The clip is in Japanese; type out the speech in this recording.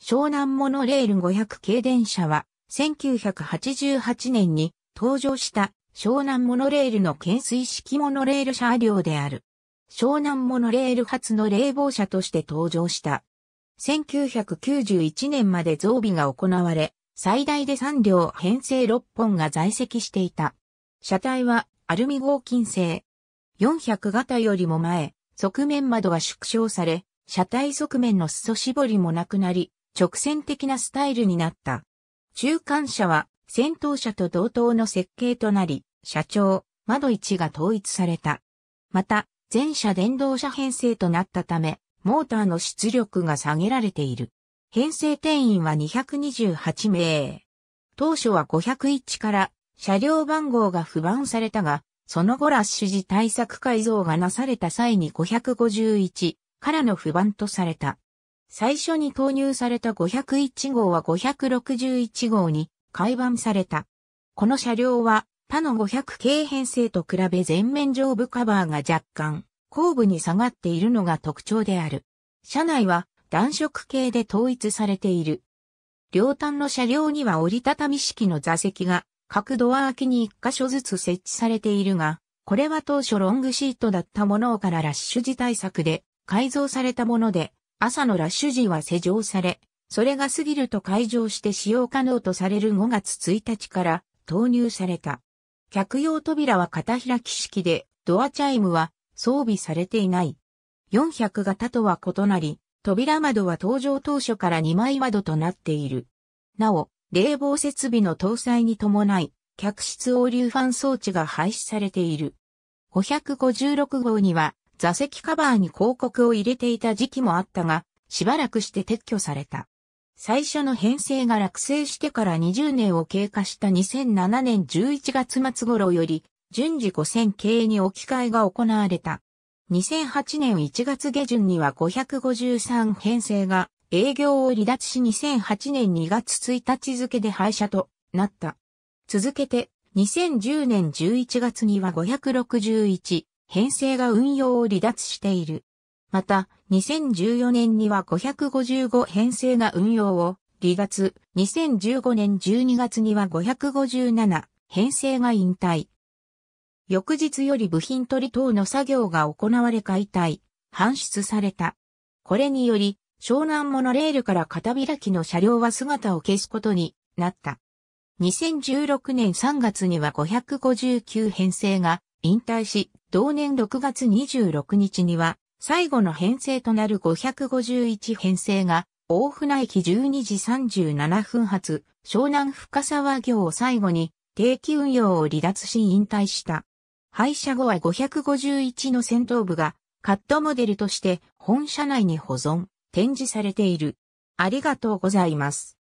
湘南モノレール500系電車は、1988年に登場した湘南モノレールの懸垂式モノレール車両である。湘南モノレール初の冷房車として登場した。1991年まで増備が行われ、最大で3両編成6本が在籍していた。車体はアルミ合金製。400型よりも前、側面窓は縮小され、車体側面の裾絞りもなくなり、直線的なスタイルになった。中間車は先頭車と同等の設計となり、車長、窓位置が統一された。また、全車電動車編成となったため、モーターの出力が下げられている。編成定員は228名。当初は501から車両番号が不番されたが、その後ラッシュ時対策改造がなされた際に551からの不番とされた。最初に投入された501号は561号に改版された。この車両は他の500系編成と比べ前面上部カバーが若干後部に下がっているのが特徴である。車内は暖色系で統一されている。両端の車両には折りたたみ式の座席が各ドア空きに1箇所ずつ設置されているが、これは当初ロングシートだったものからラッシュ時対策で改造されたもので、朝のラッシュ時は施錠され、それが過ぎると解錠して使用可能とされる5月1日から投入された。客用扉は片開き式で、ドアチャイムは装備されていない。400型とは異なり、扉窓は登場当初から2枚窓となっている。なお、冷房設備の搭載に伴い、客室応流ファン装置が廃止されている。556号には座席カバーに広告を入れていた時期もあったが、しばらくして撤去された。最初の編成が落成してから20年を経過した2007年11月末頃より、順次5000系に置き換えが行われた。2008年1月下旬には553編成が営業を離脱し2008年2月1日付で廃車となった。続けて2010年11月には561編成が運用を離脱している。また、2014年には555編成が運用を離脱、2015年12月には557編成が引退。翌日より部品取り等の作業が行われ解体、搬出された。これにより、湘南モノレールから片開きの車両は姿を消すことになった。2016年3月には559編成が引退し、同年6月26日には、最後の編成となる551編成が、大船駅12時37分発、湘南深沢行を最後に、定期運用を離脱し引退した。廃車後は551の戦闘部が、カットモデルとして、本社内に保存、展示されている。ありがとうございます。